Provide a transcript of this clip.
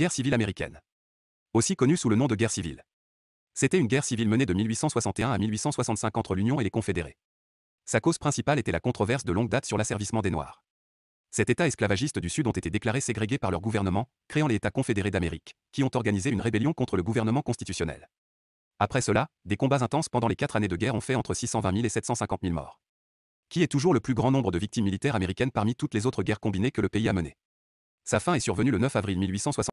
guerre civile américaine. Aussi connue sous le nom de guerre civile. C'était une guerre civile menée de 1861 à 1865 entre l'Union et les Confédérés. Sa cause principale était la controverse de longue date sur l'asservissement des Noirs. Cet État esclavagiste du Sud ont été déclarés ségrégés par leur gouvernement, créant les États confédérés d'Amérique, qui ont organisé une rébellion contre le gouvernement constitutionnel. Après cela, des combats intenses pendant les quatre années de guerre ont fait entre 620 000 et 750 000 morts. Qui est toujours le plus grand nombre de victimes militaires américaines parmi toutes les autres guerres combinées que le pays a menées. Sa fin est survenue le 9 avril 1860.